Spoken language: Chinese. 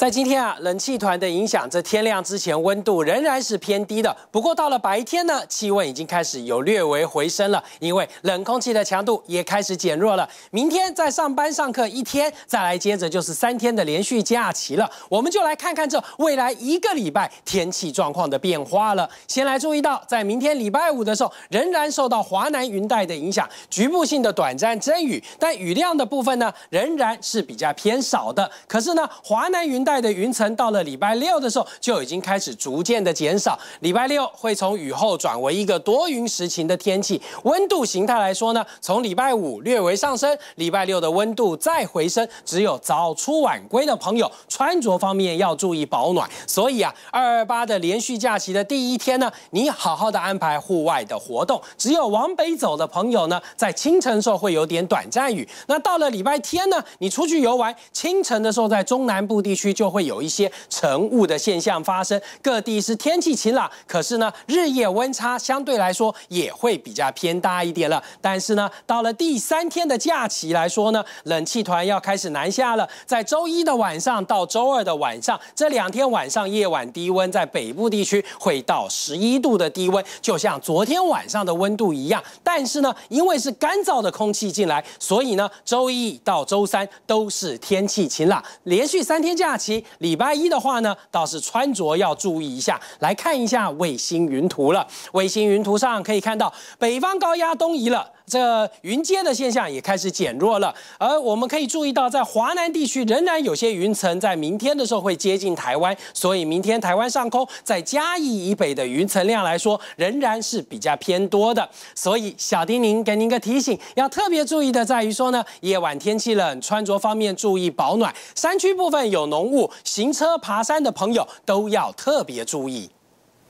在今天啊，冷气团的影响，这天亮之前温度仍然是偏低的。不过到了白天呢，气温已经开始有略微回升了，因为冷空气的强度也开始减弱了。明天再上班上课一天，再来接着就是三天的连续假期了。我们就来看看这未来一个礼拜天气状况的变化了。先来注意到，在明天礼拜五的时候，仍然受到华南云带的影响，局部性的短暂阵雨，但雨量的部分呢，仍然是比较偏少的。可是呢，华南云带。的云层到了礼拜六的时候就已经开始逐渐的减少，礼拜六会从雨后转为一个多云时晴的天气。温度形态来说呢，从礼拜五略微上升，礼拜六的温度再回升。只有早出晚归的朋友穿着方面要注意保暖。所以啊，二二八的连续假期的第一天呢，你好好的安排户外的活动。只有往北走的朋友呢，在清晨的时候会有点短暂雨。那到了礼拜天呢，你出去游玩，清晨的时候在中南部地区。就会有一些晨雾的现象发生。各地是天气晴朗，可是呢，日夜温差相对来说也会比较偏大一点了。但是呢，到了第三天的假期来说呢，冷气团要开始南下了。在周一的晚上到周二的晚上，这两天晚上夜晚低温在北部地区会到十一度的低温，就像昨天晚上的温度一样。但是呢，因为是干燥的空气进来，所以呢，周一到周三都是天气晴朗，连续三天假期。礼拜一的话呢，倒是穿着要注意一下。来看一下卫星云图了。卫星云图上可以看到，北方高压东移了，这云接的现象也开始减弱了。而我们可以注意到，在华南地区仍然有些云层在明天的时候会接近台湾，所以明天台湾上空在嘉义以北的云层量来说，仍然是比较偏多的。所以小丁宁给您个提醒，要特别注意的在于说呢，夜晚天气冷，穿着方面注意保暖。山区部分有浓。行车爬山的朋友都要特别注意。